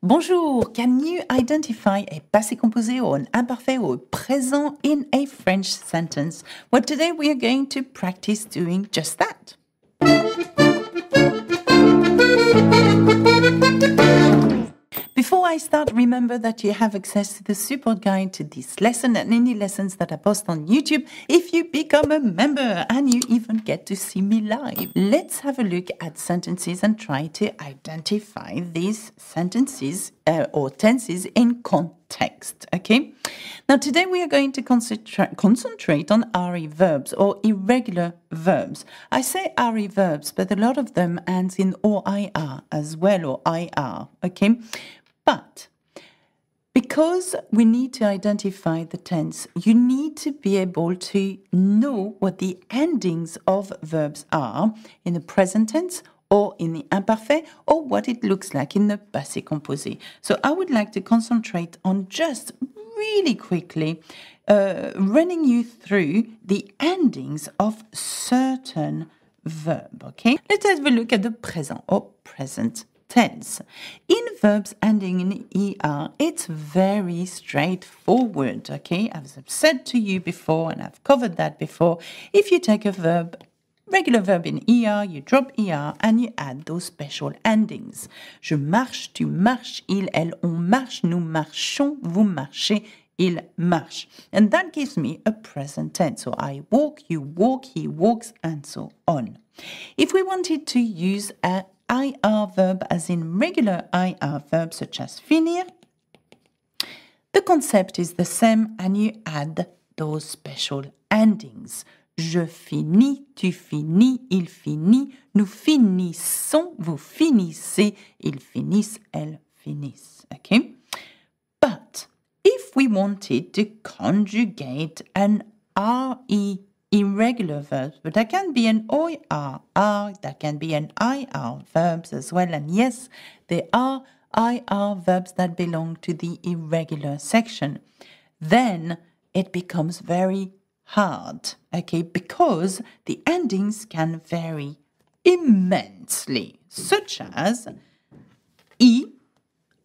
Bonjour, can you identify a passé composé or an imparfait or a présent in a French sentence? Well, today we are going to practice doing just that. I start, remember that you have access to the support guide to this lesson and any lessons that I post on YouTube if you become a member and you even get to see me live. Let's have a look at sentences and try to identify these sentences uh, or tenses in context. Okay? Now, today we are going to concentra concentrate on RE verbs or irregular verbs. I say RE verbs, but a lot of them ends in OIR as well or IR. Okay? But because we need to identify the tense, you need to be able to know what the endings of verbs are in the present tense or in the imperfect or what it looks like in the passé composé. So I would like to concentrate on just really quickly uh, running you through the endings of certain verb, okay? Let's have a look at the present or present tense. In verbs ending in ER, it's very straightforward, okay? As I've said to you before, and I've covered that before, if you take a verb regular verb in ER, you drop ER and you add those special endings. Je marche, tu marches, il, elle, on marche, nous marchons, vous marchez, il marche. And that gives me a present tense. So I walk, you walk, he walks, and so on. If we wanted to use a IR verb as in regular IR verbs such as finir. The concept is the same and you add those special endings. Je finis, tu finis, il finit, nous finissons, vous finissez, ils finissent, elles finissent. Okay? But if we wanted to conjugate an RE irregular verbs, but there can be an OR, R, there can be an IR verbs as well. And yes, there are IR verbs that belong to the irregular section. Then it becomes very hard, okay, because the endings can vary immensely, such as I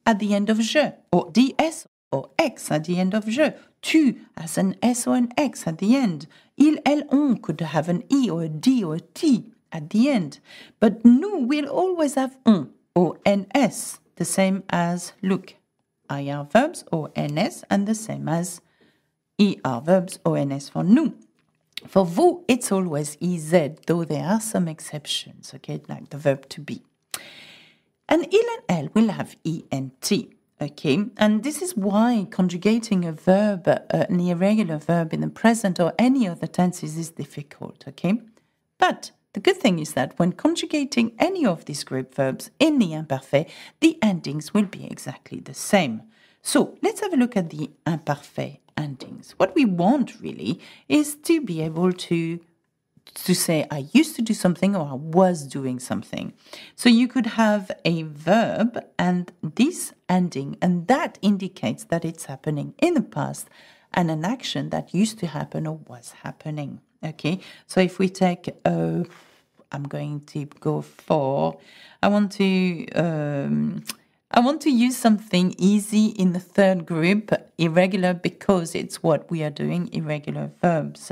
at the end of je, or DS, or X at the end of je tu has an S or an X at the end. Il, elle, on could have an E or a D or a T at the end. But nous will always have on or NS, the same as look. IR verbs or NS and the same as ER verbs or NS for nous. For vous, it's always EZ, though there are some exceptions, okay, like the verb to be. And il and elle will have E and T. Okay, and this is why conjugating a verb, uh, an irregular verb in the present or any other tenses is difficult, okay? But the good thing is that when conjugating any of these group verbs in the imparfait, the endings will be exactly the same. So let's have a look at the imparfait endings. What we want really is to be able to to say I used to do something or I was doing something. So you could have a verb and this ending, and that indicates that it's happening in the past and an action that used to happen or was happening. Okay, so if we take, oh, I'm going to go for, I want to. Um, I want to use something easy in the third group, irregular, because it's what we are doing, irregular verbs.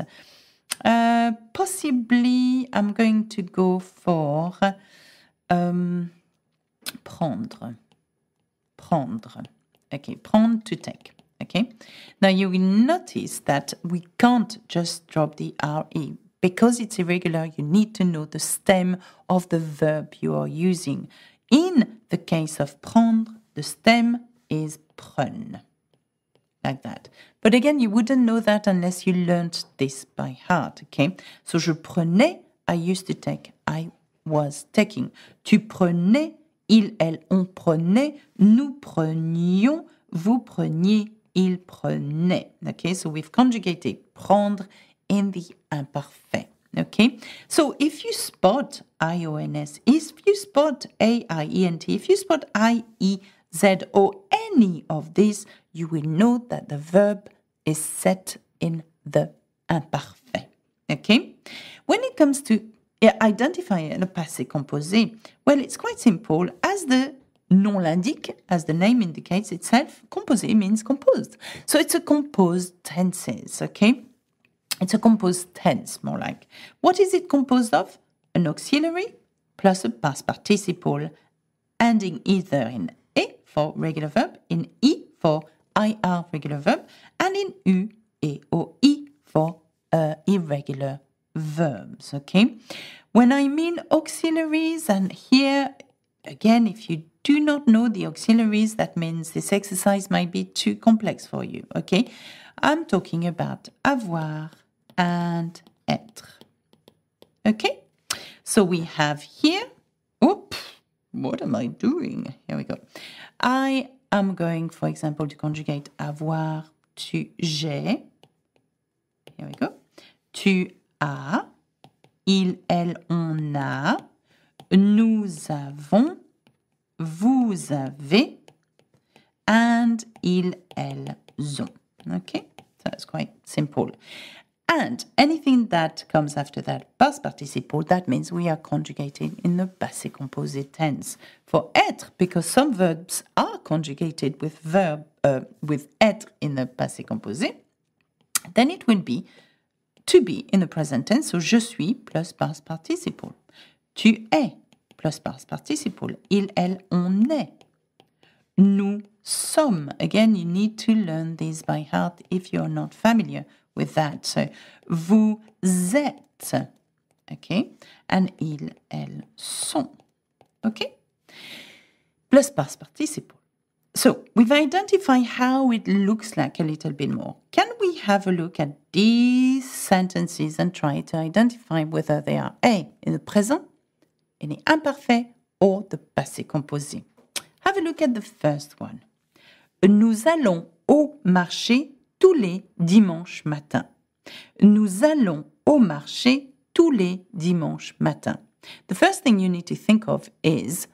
Uh, possibly, I'm going to go for um, prendre. Prendre. Okay, prendre to take. Okay, now you will notice that we can't just drop the RE. Because it's irregular, you need to know the stem of the verb you are using. In the case of prendre, the stem is prenne. that. But again, you wouldn't know that unless you learned this by heart, okay? So je prenais, I used to take, I was taking. Tu prenais, il, elle, on prenait, nous prenions, vous preniez, il prenait. Okay, so we've conjugated prendre in the imparfait. Okay, so if you spot I O N S, if you spot A I E N T, if you spot I E Z or any of these, you will know that the verb is set in the imparfait. Okay? When it comes to identifying le passé composé, well, it's quite simple. As the nom l'indique, as the name indicates itself, composé means composed. So it's a composed tenses, okay? It's a composed tense, more like. What is it composed of? An auxiliary plus a past participle, ending either in E for regular verb, in I for IR regular verb, and in U, E or I for uh, irregular verbs. Okay, when I mean auxiliaries, and here again, if you do not know the auxiliaries, that means this exercise might be too complex for you. Okay, I'm talking about avoir and être. Okay, so we have here what am I doing? Here we go. I am going, for example, to conjugate avoir to j'ai. Here we go. Tu as. Il, elle, on a. Nous avons. Vous avez. And il, elles ont. Okay, so that's quite simple. And anything that comes after that past participle, that means we are conjugating in the passé composé tense. For être, because some verbs are conjugated with verb uh, with être in the passé composé, then it will be to be in the present tense, so je suis plus past participle. Tu es plus past participle. Il, elle, on est nous sommes. Again, you need to learn these by heart if you're not familiar with that. So, vous êtes, okay? And ils, elles sont, okay? Plus past participle. So, we've identified how it looks like a little bit more. Can we have a look at these sentences and try to identify whether they are A in the present, in the imparfait, or the passé composé? Have a look at the first one. Nous allons au marché tous les dimanches matins. Nous allons au marché tous les dimanches matins. The first thing you need to think of is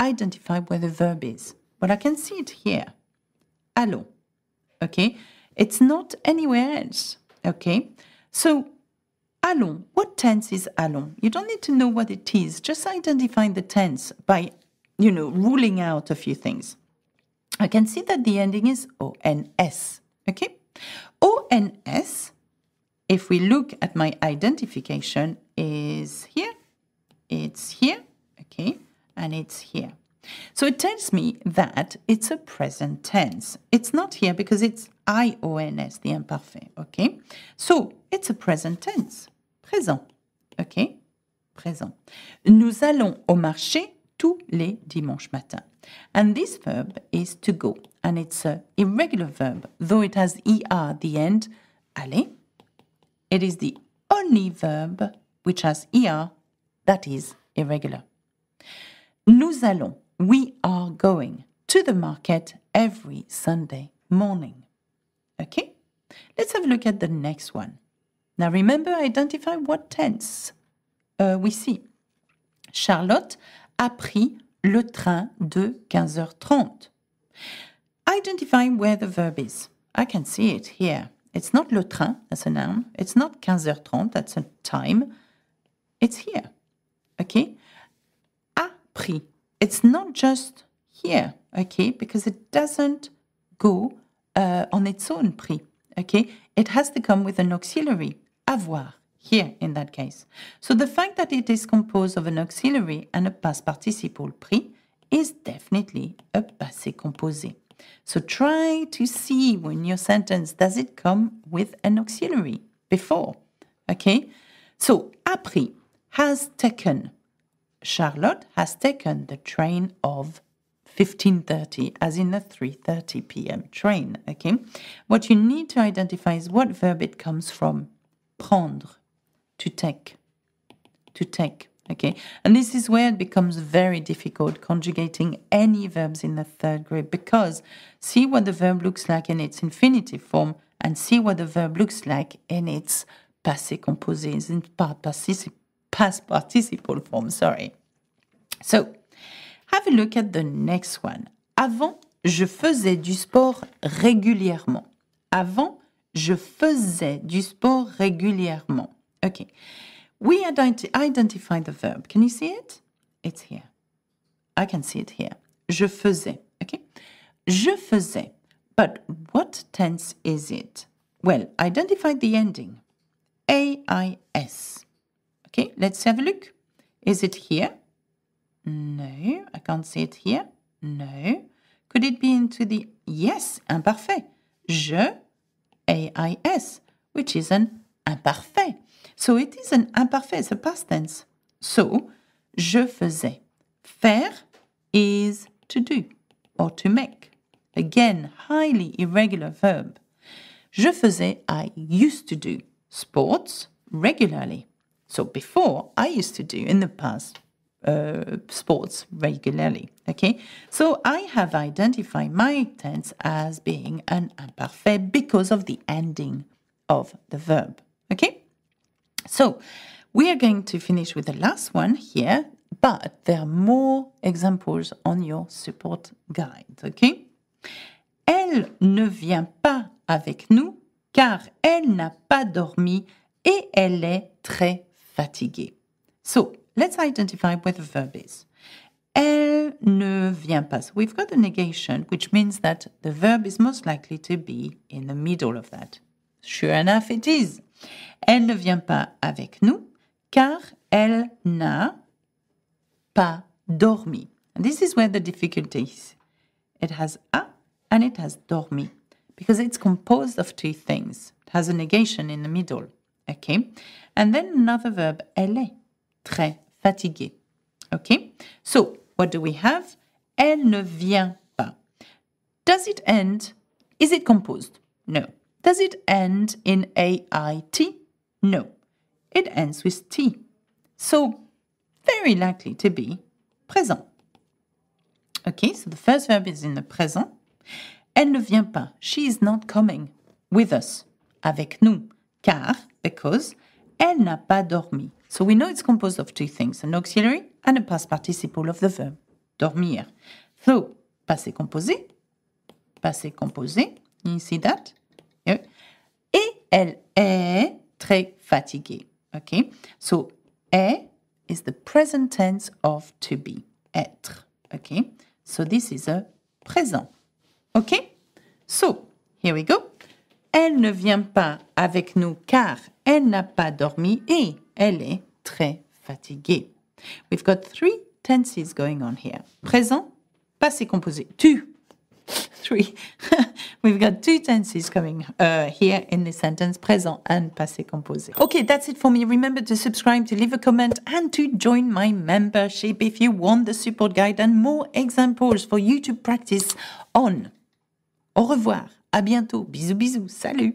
identify where the verb is. Well, I can see it here. Allons. Okay? It's not anywhere else. Okay? So, allons. What tense is allons? You don't need to know what it is. Just identify the tense by you know, ruling out a few things. I can see that the ending is ONS, okay? ONS, if we look at my identification, is here, it's here, okay, and it's here. So it tells me that it's a present tense. It's not here because it's IONS, the imparfait, okay? So it's a present tense, présent, okay? Présent. Nous allons au marché tous les dimanches matins. And this verb is to go, and it's a irregular verb, though it has er at the end, aller. It is the only verb which has er that is irregular. Nous allons, we are going to the market every Sunday morning. Okay? Let's have a look at the next one. Now remember, identify what tense uh, we see. Charlotte a pris le train de 15h30. Identify where the verb is. I can see it here. It's not le train, that's a noun. It's not 15h30, that's a time. It's here. Okay? A pris. It's not just here, okay? Because it doesn't go uh, on its own Pris. okay? It has to come with an auxiliary, avoir here in that case. So the fact that it is composed of an auxiliary and a past participle pris is definitely a passé composé. So try to see when your sentence, does it come with an auxiliary before? Okay? So, "après" has taken, Charlotte has taken the train of 15.30, as in the 3.30 p.m. train, okay? What you need to identify is what verb it comes from. Prendre, to take, to take. Okay, and this is where it becomes very difficult conjugating any verbs in the third grade because see what the verb looks like in its infinitive form and see what the verb looks like in its passé composé, in particip past participle form. Sorry. So, have a look at the next one. Avant, je faisais du sport régulièrement. Avant, je faisais du sport régulièrement. Okay. We identify the verb. Can you see it? It's here. I can see it here. Je faisais. Okay. Je faisais. But what tense is it? Well, identify the ending. AIS. Okay, let's have a look. Is it here? No, I can't see it here. No. Could it be into the yes, imparfait? Je, AIS, which is an imparfait. So it is an imparfait, it's a past tense. So, je faisais. Faire is to do or to make. Again, highly irregular verb. Je faisais, I used to do sports regularly. So before, I used to do in the past uh, sports regularly. Okay, so I have identified my tense as being an imparfait because of the ending of the verb. Okay. So we are going to finish with the last one here, but there are more examples on your support guide, okay? Elle ne vient pas avec nous car elle n'a pas dormi et elle est très fatiguée. So, let's identify what the verb is. Elle ne vient pas. So we've got a negation, which means that the verb is most likely to be in the middle of that. Sure enough, it is. Elle ne vient pas avec nous car elle n'a pas dormi. this is where the difficulty is. It has a and it has dormi because it's composed of two things. It has a negation in the middle. Okay? And then another verb, elle est, très fatiguée. Okay? So, what do we have? Elle ne vient pas. Does it end? Is it composed? No. Does it end in AIT? No, it ends with T. So, very likely to be présent. Okay, so the first verb is in the présent. Elle ne vient pas. She is not coming with us, avec nous, car, because, elle n'a pas dormi. So we know it's composed of two things, an auxiliary and a past participle of the verb, dormir. So, passé composé, passé composé, you see that? Elle est très fatiguée. OK So, est is the present tense of to be, être. OK So, this is a présent. OK So, here we go. Elle ne vient pas avec nous car elle n'a pas dormi et elle est très fatiguée. We've got three tenses going on here. Présent, passé composé. Tu. Three. We've got two tenses coming uh, here in the sentence, présent and passé composé. Okay, that's it for me. Remember to subscribe, to leave a comment, and to join my membership if you want the support guide and more examples for you to practice on. Au revoir, à bientôt, bisous bisous, salut